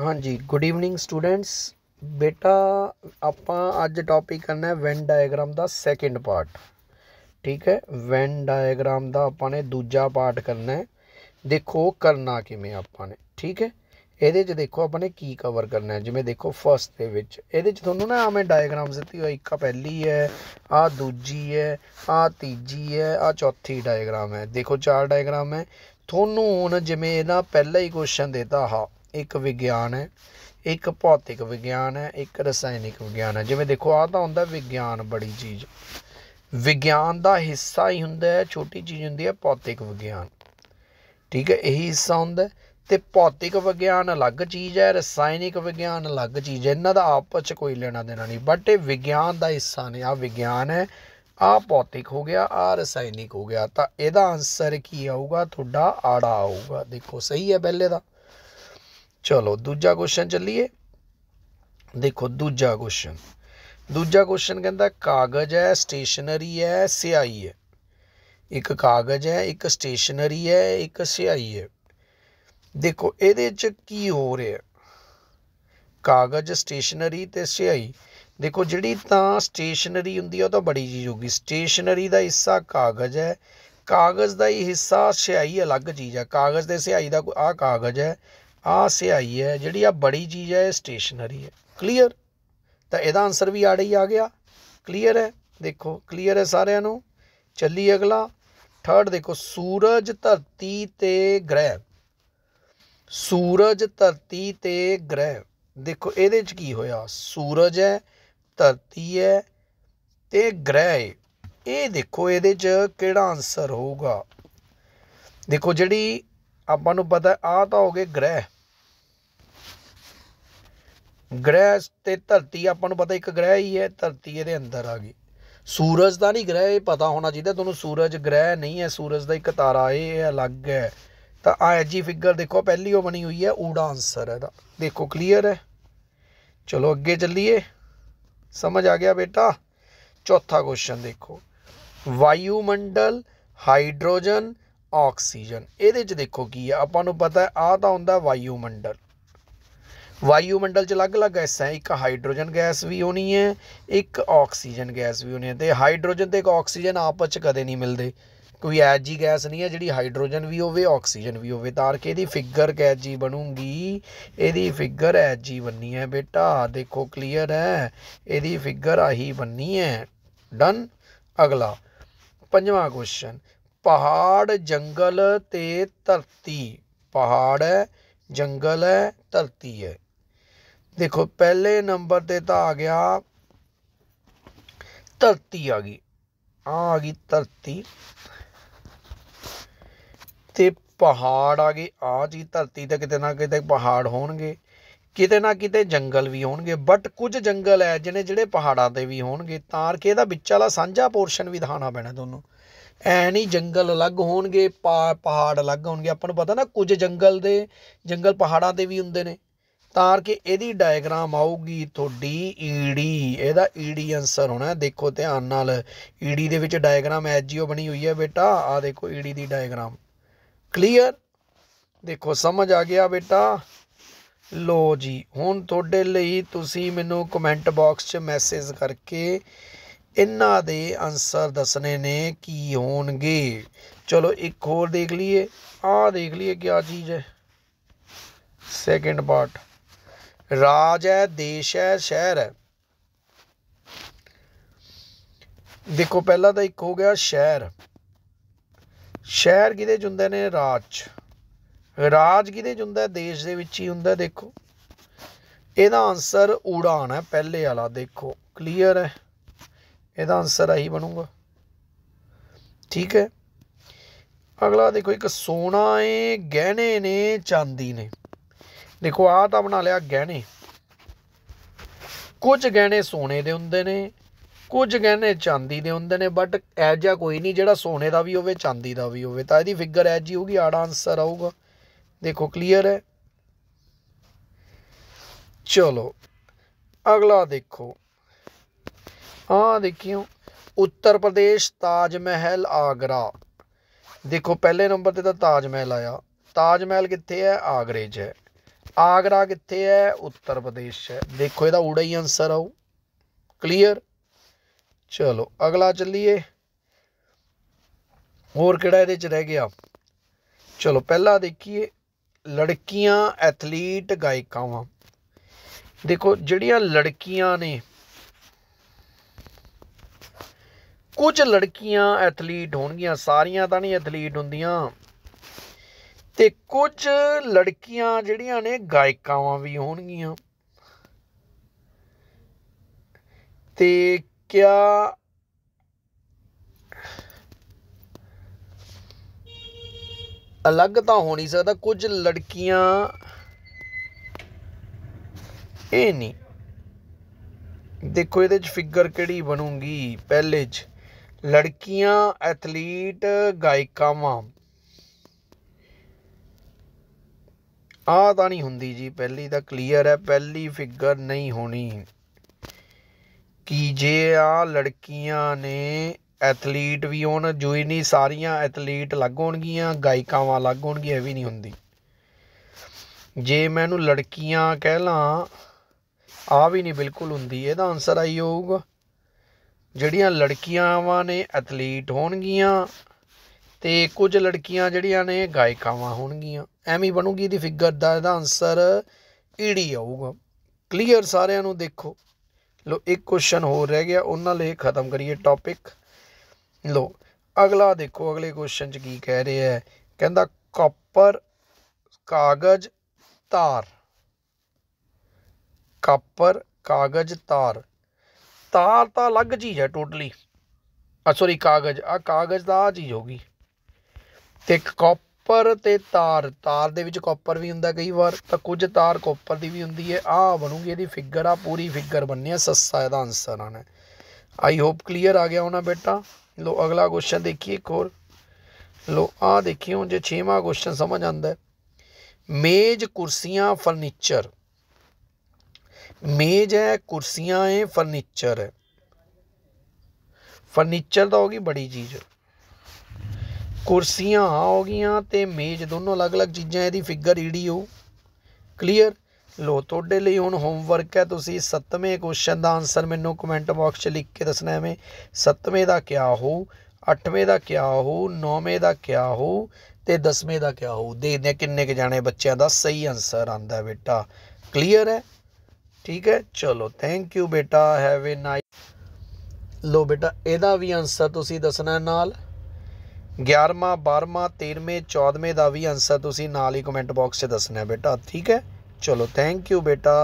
ਹਾਂਜੀ good evening students ਬੇਟਾ ਆਪਾਂ ਅੱਜ ਟੌਪਿਕ ਕਰਨਾ ਹੈ ਵੈਨ ਡਾਇਗ੍ਰਾਮ ਦਾ ਸੈਕਿੰਡ ਪਾਰਟ ਠੀਕ ਹੈ ਵੈਨ ਡਾਇਗ੍ਰਾਮ ਦਾ ਆਪਾਂ ਨੇ ਦੂਜਾ ਪਾਰਟ ਕਰਨਾ ਹੈ ਦੇਖੋ ਕਰਨਾ ਕਿਵੇਂ ਆਪਾਂ ਨੇ ਠੀਕ ਹੈ ਇਹਦੇ 'ਚ ਦੇਖੋ ਆਪਾਂ ਨੇ ਕੀ ਕਵਰ ਕਰਨਾ ਹੈ ਜਿਵੇਂ ਦੇਖੋ ਫਸਟ ਦੇ ਵਿੱਚ ਇਹਦੇ 'ਚ ਤੁਹਾਨੂੰ ਨਾ ਆਵੇਂ ਡਾਇਗ੍ਰਾਮਸ ਦਿੱਤੀ ਹੋਈ ਇੱਕ ਆ ਪਹਿਲੀ ਹੈ ਆ ਦੂਜੀ ਹੈ ਆ ਤੀਜੀ ਹੈ ਆ ਚੌਥੀ ਡਾਇਗ੍ਰਾਮ ਹੈ ਦੇਖੋ ਚਾਰ ਡਾਇਗ੍ਰਾਮ ਹੈ ਤੁਹਾਨੂੰ ਹੁਣ ਜਿਵੇਂ ਇਹਦਾ ਪਹਿਲਾ ਹੀ ਕੁਐਸਚਨ ਦਿੱਤਾ ਹਾ ਇੱਕ ਵਿਗਿਆਨ ਹੈ ਇੱਕ ਭੌਤਿਕ ਵਿਗਿਆਨ ਹੈ ਇੱਕ ਰਸਾਇਣਿਕ ਵਿਗਿਆਨ ਹੈ ਜਿਵੇਂ ਦੇਖੋ ਆ ਤਾਂ ਹੁੰਦਾ ਵਿਗਿਆਨ ਬੜੀ ਚੀਜ਼ ਵਿਗਿਆਨ ਦਾ ਹਿੱਸਾ ਹੀ ਹੁੰਦਾ ਹੈ ਛੋਟੀ ਚੀਜ਼ ਹੁੰਦੀ ਹੈ ਭੌਤਿਕ ਵਿਗਿਆਨ ਠੀਕ ਹੈ ਇਹੀ ਹਿੱਸਾ ਹੁੰਦਾ ਤੇ ਭੌਤਿਕ ਵਿਗਿਆਨ ਅਲੱਗ ਚੀਜ਼ ਹੈ ਰਸਾਇਣਿਕ ਵਿਗਿਆਨ ਅਲੱਗ ਚੀਜ਼ ਹੈ ਇਹਨਾਂ ਦਾ ਆਪਸ ਵਿੱਚ ਕੋਈ ਲੈਣਾ ਦੇਣਾ ਨਹੀਂ ਬਟ ਇਹ ਵਿਗਿਆਨ ਦਾ ਹਿੱਸਾ ਨੇ ਆ ਵਿਗਿਆਨ ਹੈ ਆ ਭੌਤਿਕ ਹੋ ਗਿਆ ਆ ਰਸਾਇਣਿਕ ਹੋ ਗਿਆ ਤਾਂ ਇਹਦਾ ਆਨਸਰ ਕੀ ਆਊਗਾ ਤੁਹਾਡਾ ਆੜਾ ਆਊਗਾ ਦੇਖੋ ਸਹੀ ਹੈ ਪਹਿਲੇ ਦਾ ਚਲੋ ਦੂਜਾ ਕੁਐਸਚਨ ਚੱਲੀਏ ਦੇਖੋ ਦੂਜਾ ਕੁਐਸਚਨ ਦੂਜਾ ਕੁਐਸਚਨ ਕਹਿੰਦਾ ਕਾਗਜ਼ ਹੈ ਸਟੇਸ਼ਨਰੀ ਹੈ ਸਿਆਹੀ ਹੈ ਇੱਕ ਕਾਗਜ਼ ਹੈ ਇੱਕ ਸਟੇਸ਼ਨਰੀ ਹੈ ਇੱਕ ਸਿਆਹੀ ਹੈ ਦੇਖੋ ਇਹਦੇ ਚ ਕੀ ਹੋ ਰਿਹਾ ਕਾਗਜ਼ ਸਟੇਸ਼ਨਰੀ ਤੇ ਸਿਆਹੀ ਦੇਖੋ ਜਿਹੜੀ ਤਾਂ ਸਟੇਸ਼ਨਰੀ ਹੁੰਦੀ ਹੈ ਉਹ ਤਾਂ ਬੜੀ ਚੀਜ਼ ਹੋਗੀ ਸਟੇਸ਼ਨਰੀ ਦਾ ਹਿੱਸਾ ਕਾਗਜ਼ ਹੈ ਕਾਗਜ਼ ਦਾ ਹੀ ਹਿੱਸਾ ਸਿਆਹੀ ਅਲੱਗ ਚੀਜ਼ ਹੈ ਕਾਗਜ਼ ਤੇ ਸਿਆਹੀ ਦਾ ਆ ਕਾਗਜ਼ ਹੈ ਆ ਸਿਆਈ ਹੈ ਜਿਹੜੀ ਆ ਬੜੀ ਚੀਜ਼ ਹੈ ਇਹ ਸਟੇਸ਼ਨਰੀ ਹੈ ਕਲੀਅਰ ਤਾਂ ਇਹਦਾ ਆਨਸਰ ਵੀ ਆੜੇ ਹੀ ਆ ਗਿਆ ਕਲੀਅਰ ਹੈ ਦੇਖੋ ਕਲੀਅਰ ਹੈ ਸਾਰਿਆਂ ਨੂੰ ਚੱਲੀ ਅਗਲਾ ਥਰਡ ਦੇਖੋ ਸੂਰਜ ਧਰਤੀ ਤੇ ਗ੍ਰਹਿ ਸੂਰਜ ਧਰਤੀ ਤੇ ਗ੍ਰਹਿ ਦੇਖੋ ਇਹਦੇ ਚ ਕੀ ਹੋਇਆ ਸੂਰਜ ਹੈ ਧਰਤੀ ਹੈ ਤੇ ਗ੍ਰਹਿ ਇਹ ਦੇਖੋ ਇਹਦੇ ਚ ਕਿਹੜਾ ਆਨਸਰ ਹੋਊਗਾ ਦੇਖੋ ਜਿਹੜੀ ਆਪਾਂ ਨੂੰ ਪਤਾ ਆ ਤਾਂ ਹੋ ਗਏ ਗ੍ਰਹਿ ਗ੍ਰਹਿ ਤੇ ਧਰਤੀ ਆਪਾਂ ਨੂੰ ਪਤਾ ਇੱਕ ਗ੍ਰਹਿ ਹੀ ਹੈ ਧਰਤੀ ਇਹਦੇ ਅੰਦਰ ਆ ਗਈ ਸੂਰਜ ਦਾ ਨਹੀਂ ਗ੍ਰਹਿ ਇਹ ਪਤਾ ਹੋਣਾ ਚਾਹੀਦਾ ਤੁਹਾਨੂੰ ਸੂਰਜ ਗ੍ਰਹਿ ਨਹੀਂ ਹੈ ਸੂਰਜ ਦਾ ਇੱਕ ਤਾਰਾ ਇਹ ਅਲੱਗ ਹੈ ਤਾਂ ਆ ਜੀ ਫਿਗਰ ਦੇਖੋ ਪਹਿਲੀ ਉਹ ਬਣੀ ਹੋਈ ਹੈ ਊੜਾ ਆਨਸਰ ਹੈ ਦਾ ਦੇਖੋ ਕਲੀਅਰ ਹੈ ਚਲੋ ਅੱਗੇ ਚੱਲੀਏ ਸਮਝ ਆ ਗਿਆ ਬੇਟਾ ਚੌਥਾ ਕੁਐਸਚਨ ਦੇਖੋ ਵਾਯੂਮੰਡਲ ਹਾਈਡਰੋਜਨ ਆਕਸੀਜਨ ਇਹਦੇ ਚ ਦੇਖੋ ਕੀ ਆ ਆਪਾਂ ਨੂੰ ਪਤਾ ਆ ਤਾਂ ਹੁੰਦਾ ਵਾਯੂਮੰਡਲ ਵਾਯੂਮੰਡਲ 'ਚ ਅਲੱਗ-ਅਲੱਗ ਗੈਸਾਂ ਇੱਕ ਹਾਈਡਰੋਜਨ ਗੈਸ ਵੀ ਹੋਣੀ ਹੈ ਇੱਕ ਆਕਸੀਜਨ ਗੈਸ ਵੀ ਹੋਣੀ ਹੈ ਤੇ ਹਾਈਡਰੋਜਨ ਤੇ ਆਕਸੀਜਨ ਆਪਸ 'ਚ ਕਦੇ ਨਹੀਂ ਮਿਲਦੇ ਕੋਈ ਐਜੀ ਗੈਸ ਨਹੀਂ ਹੈ ਜਿਹੜੀ ਹਾਈਡਰੋਜਨ ਵੀ ਹੋਵੇ ਆਕਸੀਜਨ ਵੀ ਹੋਵੇ ਤਾਂ ਕਿ ਇਹਦੀ ਫਿਗਰ ਕੈਜੀ ਬਣੂਗੀ ਇਹਦੀ ਫਿਗਰ ਐਜੀ ਬੰਨੀ ਹੈ ਬੇਟਾ ਦੇਖੋ ਕਲੀਅਰ ਹੈ ਇਹਦੀ ਫਿਗਰ ਆਹੀ ਬੰਨੀ ਹੈ ਡਨ ਅਗਲਾ ਪੰਜਵਾਂ ਕੁਐਸਚਨ ਪਹਾੜ ਜੰਗਲ ਤੇ ਧਰਤੀ ਪਹਾੜ ਹੈ ਜੰਗਲ ਹੈ ਧਰਤੀ ਹੈ ਦੇਖੋ ਪਹਿਲੇ ਨੰਬਰ ਤੇ ਤਾਂ ਆ ਗਿਆ ਧਰਤੀ ਆ ਗਈ ਆ ਆ ਗਈ ਧਰਤੀ ਤੇ ਪਹਾੜ ਆ ਗਏ ਆ ਜੀ ਧਰਤੀ ਤੇ ਕਿਤੇ ਨਾ ਕਿਤੇ ਪਹਾੜ ਹੋਣਗੇ ਕਿਤੇ ਨਾ ਕਿਤੇ ਜੰਗਲ ਵੀ ਹੋਣਗੇ ਬਟ ਕੁਝ ਜੰਗਲ ਐ ਜਿਹਨੇ ਜਿਹੜੇ ਪਹਾੜਾਂ ਤੇ ਵੀ ਹੋਣਗੇ ਤਾਂ ਕਿ ਇਹਦਾ ਵਿੱਚ ਵਾਲਾ ਸਾਂਝਾ ਪੋਰਸ਼ਨ ਵੀ ਦਿਖਾਣਾ ਪੈਣਾ ਤੁਹਾਨੂੰ ਐ ਨਹੀਂ ਜੰਗਲ ਅਲੱਗ ਹੋਣਗੇ ਪਹਾੜ ਅਲੱਗ ਹੋਣਗੇ ਆਪਾਂ ਨੂੰ ਪਤਾ ਨਾ ਕੁਝ ਜੰਗਲ ਦੇ ਜੰਗਲ ਪਹਾੜਾਂ ਤੇ ਵੀ ਹੁੰਦੇ ਨੇ ਤਾਂ ਕਿ ਇਹਦੀ ਡਾਇਗਰਾਮ ਆਊਗੀ ਤੁਹਾਡੀ ਈਡੀ ਇਹਦਾ ਈਡੀ ਆਨਸਰ ਹੋਣਾ ਦੇਖੋ ਧਿਆਨ ਨਾਲ ਈਡੀ ਦੇ ਵਿੱਚ ਡਾਇਗਰਾਮ ਐਜੀਓ ਬਣੀ ਹੋਈ ਹੈ ਬੇਟਾ ਆ ਦੇਖੋ ਈਡੀ ਦੀ ਡਾਇਗਰਾਮ ਕਲੀਅਰ ਦੇਖੋ ਸਮਝ ਆ ਗਿਆ ਬੇਟਾ ਲੋ ਜੀ ਹੁਣ ਤੁਹਾਡੇ ਲਈ ਤੁਸੀਂ ਮੈਨੂੰ ਕਮੈਂਟ ਬਾਕਸ 'ਚ ਮੈਸੇਜ ਕਰਕੇ ਇਹਨਾਂ ਦੇ ਆਨਸਰ ਦੱਸਣੇ ਨੇ ਕੀ ਹੋਣਗੇ ਚਲੋ ਇੱਕ ਹੋਰ ਦੇਖ ਲਈਏ ਆਹ ਦੇਖ ਲਈਏ ਕੀ ਆ ਚੀਜ਼ ਹੈ ਸੈਕਿੰਡ ਪਾਰਟ ਰਾਜ ਹੈ ਦੇਸ਼ ਹੈ ਸ਼ਹਿਰ ਹੈ ਦੇਖੋ ਪਹਿਲਾਂ ਤਾਂ ਇੱਕ ਹੋ ਗਿਆ ਸ਼ਹਿਰ ਸ਼ਹਿਰ ਕਿਹਦੇ ਜੁੰਦੇ ਨੇ ਰਾਜ ਰਾਜ ਕਿਹਦੇ ਜੁੰਦਾ ਦੇਸ਼ ਦੇ ਵਿੱਚ ਹੀ ਹੁੰਦਾ ਦੇਖੋ ਇਹਦਾ ਆਨਸਰ ਉਡਾਨ ਹੈ ਪਹਿਲੇ ਵਾਲਾ ਦੇਖੋ ਕਲੀਅਰ ਹੈ ਇਹਦਾ ਆਨਸਰ ਆਹੀ ਬਣੂਗਾ ਠੀਕ ਹੈ ਅਗਲਾ ਦੇਖੋ ਇੱਕ ਸੋਨਾ ਏ ਗਹਿਣੇ ਨੇ ਚਾਂਦੀ ਨੇ ਦੇਖੋ ਆਹ ਤਾਂ ਬਣਾ ਲਿਆ ਗਹਿਣੇ ਕੁਝ ਗਹਿਣੇ ਸੋਨੇ ਦੇ ਹੁੰਦੇ ਨੇ ਕੁਝ ਗਹਿਣੇ ਚਾਂਦੀ ਦੇ ਹੁੰਦੇ ਨੇ ਬਟ ਐ ਜਿਹਾ ਕੋਈ ਨਹੀਂ ਜਿਹੜਾ ਸੋਨੇ ਦਾ ਵੀ ਹੋਵੇ ਚਾਂਦੀ ਦਾ ਵੀ ਹੋਵੇ ਤਾਂ ਇਹਦੀ ਫਿਗਰ ਐ ਜੀ ਹੋਊਗੀ ਆੜਾ ਆਨਸਰ ਆਊਗਾ ਦੇਖੋ ਕਲੀਅਰ ਹੈ ਚਲੋ ਅਗਲਾ ਦੇਖੋ ਆ ਦੇਖਿਓ ਉੱਤਰ ਪ੍ਰਦੇਸ਼ ਤਾਜ ਮਹਿਲ ਆਗਰਾ ਦੇਖੋ ਪਹਿਲੇ ਨੰਬਰ ਤੇ ਤਾਂ ਤਾਜ ਮਹਿਲ ਆਇਆ ਤਾਜ ਮਹਿਲ ਕਿੱਥੇ ਹੈ ਆਗਰੇ 'ਚ ਹੈ ਆਗਰਾ ਕਿੱਥੇ ਹੈ ਉੱਤਰ ਪ੍ਰਦੇਸ਼ ਹੈ ਦੇਖੋ ਇਹਦਾ ਊੜਾ ਹੀ ਆਨਸਰ ਆਉ ਕਲੀਅਰ ਚਲੋ ਅਗਲਾ ਚੱਲੀਏ ਹੋਰ ਕਿਹੜਾ ਇਹਦੇ ਚ ਰਹਿ ਗਿਆ ਚਲੋ ਪਹਿਲਾ ਦੇਖੀਏ ਲੜਕੀਆਂ ਐਥਲੀਟ ਗਾਇਕਾਵਾਂ ਦੇਖੋ ਜਿਹੜੀਆਂ ਲੜਕੀਆਂ ਨੇ ਕੁਝ ਲੜਕੀਆਂ ਐਥਲੀਟ ਹੋਣਗੀਆਂ ਸਾਰੀਆਂ ਤਾਂ ਨਹੀਂ ਐਥਲੀਟ ਹੁੰਦੀਆਂ ਤੇ ਕੁਝ ਲੜਕੀਆਂ ਜਿਹੜੀਆਂ ਨੇ ਗਾਇਕਾਵਾਂ ਵੀ ਹੋਣਗੀਆਂ ਤੇ ਕਿਆ ਅਲੱਗ ਤਾਂ ਹੋ ਨਹੀਂ ਸਕਦਾ ਕੁਝ ਲੜਕੀਆਂ ਇਹ ਨਹੀਂ ਦੇਖੋ ਇਹਦੇ ਚ ਫਿਗਰ ਕਿਹੜੀ ਬਣੂਗੀ ਪਹਿਲੇ ਚ ਲੜਕੀਆਂ ਐਥਲੀਟ ਗਾਇਕਾਵਾਂ ਆ ਤਾਂ ਨਹੀਂ ਹੁੰਦੀ ਜੀ ਪਹਿਲੀ ਤਾਂ ਕਲੀਅਰ ਹੈ ਪਹਿਲੀ ਫਿਗਰ ਨਹੀਂ ਹੋਣੀ ਕਿ ਜੇ ਆ ਲੜਕੀਆਂ ਨੇ ਐਥਲੀਟ ਵੀ ਹੋਣ ਜੁਈ ਨਹੀਂ ਸਾਰੀਆਂ ਐਥਲੀਟ ਲੱਗ ਹੋਣਗੀਆਂ ਗਾਇਕਾਵਾਂ ਲੱਗ ਹੋਣਗੀਆਂ ਇਹ ਵੀ ਨਹੀਂ ਹੁੰਦੀ ਜੇ ਮੈਂ ਇਹਨੂੰ ਲੜਕੀਆਂ ਕਹਿ ਲਾਂ ਆ ਵੀ ਨਹੀਂ ਬਿਲਕੁਲ ਹੁੰਦੀ ਇਹਦਾ ਆਨਸਰ ਆਈ ਹੋਊਗਾ ਜਿਹੜੀਆਂ ਲੜਕੀਆਂ ਵਾਂ ਨੇ ਐਥਲੀਟ ਹੋਣਗੀਆਂ ਤੇ ਕੁਝ ਲੜਕੀਆਂ ਜਿਹੜੀਆਂ ਨੇ ਗਾਇਕਾਵਾਂ ਹੋਣਗੀਆਂ ਐਵੇਂ ਬਣੂਗੀ ਇਹਦੀ ਫਿਗਰ ਦਾ ਇਹਦਾ ਆਨਸਰ ਈੜੀ ਆਊਗਾ ਕਲੀਅਰ ਸਾਰਿਆਂ ਨੂੰ ਦੇਖੋ ਲੋ ਇੱਕ ਕੁਐਸਚਨ ਹੋਰ ਰਹਿ ਗਿਆ ਉਹਨਾਂ ਲਈ ਖਤਮ ਕਰੀਏ ਟੌਪਿਕ ਲੋ ਅਗਲਾ ਦੇਖੋ ਅਗਲੇ ਕੁਐਸਚਨ ਚ ਕੀ ਕਹਿ ਰਿਹਾ ਹੈ ਕਹਿੰਦਾ ਕਾਪਰ ਕਾਗਜ਼ ਤਾਰ ਕਾਪਰ ਕਾਗਜ਼ ਤਾਰ ਤਾਰ ਤਾਂ ਅਲੱਗ ਚੀਜ਼ ਹੈ ਟੋਟਲੀ ਆ ਸੌਰੀ ਕਾਗਜ਼ ਆ ਕਾਗਜ਼ ਦਾ ਆ ਚੀਜ਼ ਹੋਗੀ ਤੇ ਇੱਕ ਕਾਪ ਕਾਪਰ ਤੇ ਤਾਰ ਤਾਰ ਦੇ ਵਿੱਚ ਕਾਪਰ ਵੀ ਹੁੰਦਾ ਕਈ ਵਾਰ ਤਾਂ ਕੁਝ ਤਾਰ ਕਾਪਰ ਦੀ ਵੀ ਹੁੰਦੀ ਹੈ ਆ ਬਣੂਗੀ ਇਹਦੀ ਫਿਗਰ ਆ ਪੂਰੀ ਫਿਗਰ ਬਣਨੀ ਹੈ ਸੱਸਾ ਇਹਦਾ ਆਨਸਰ ਆਣਾ ਆਈ ਹੋਪ ਕਲੀਅਰ ਆ ਗਿਆ ਹੋਣਾ ਬੇਟਾ ਲੋ ਅਗਲਾ ਕੁਐਸਚਨ ਦੇਖੀਏ ਇੱਕ ਹੋਰ ਲੋ ਆ ਦੇਖਿਓ ਜੇ 6ਵਾਂ ਕੁਐਸਚਨ ਸਮਝ ਆਂਦਾ ਹੈ ਮੇਜ਼ ਕੁਰਸੀਆਂ ਫਰਨੀਚਰ ਮੇਜ਼ ਹੈ ਕੁਰਸੀਆਂ ਹੈ ਫਰਨੀਚਰ ਹੈ ਫਰਨੀਚਰ ਤਾਂ ਹੋਗੀ ਬੜੀ ਚੀਜ਼ ਕੁਰਸੀਆਂ ਹੋ ਗਈਆਂ ਤੇ ਮੇਜ਼ ਦੋਨੋਂ ਅਲੱਗ-ਅਲੱਗ ਚੀਜ਼ਾਂ ਇਹਦੀ ਫਿਗਰ ਈੜੀ ਹੋ ਕਲੀਅਰ ਲੋ ਤੁਹਾਡੇ ਲਈ ਹੁਣ ਹੋਮਵਰਕ ਹੈ ਤੁਸੀਂ 7ਵੇਂ ਕੁਐਸਚਨ ਦਾ ਆਨਸਰ ਮੈਨੂੰ ਕਮੈਂਟ ਬਾਕਸ 'ਚ ਲਿਖ ਕੇ ਦੱਸਣਾ ਐਵੇਂ 7ਵੇਂ ਦਾ ਕੀ ਹੋ 8ਵੇਂ ਦਾ ਕੀ ਹੋ 9ਵੇਂ ਦਾ ਕੀ ਹੋ ਤੇ 10ਵੇਂ ਦਾ ਕੀ ਹੋ ਦੇਖਦੇ ਆ ਕਿੰਨੇ ਕ ਜਾਣੇ ਬੱਚਿਆਂ ਦਾ ਸਹੀ ਆਨਸਰ ਆਂਦਾ ਬੇਟਾ ਕਲੀਅਰ ਹੈ ਠੀਕ ਹੈ ਚਲੋ ਥੈਂਕ ਯੂ ਬੇਟਾ ਹੈਵ ਅ ਨਾਈਸ ਲੋ ਬੇਟਾ ਇਹਦਾ ਵੀ ਆਨਸਰ ਤੁਸੀਂ ਦੱਸਣਾ ਨਾਲ 11ਵਾਂ 12ਵਾਂ 13ਵੇਂ 14ਵੇਂ ਦਾ ਵੀ ਆਨਸਰ ਤੁਸੀਂ ਨਾਲ ਹੀ ਕਮੈਂਟ ਬਾਕਸ 'ਚ ਦੱਸਣਾ ਬੇਟਾ ਠੀਕ ਹੈ ਚਲੋ ਥੈਂਕ ਯੂ ਬੇਟਾ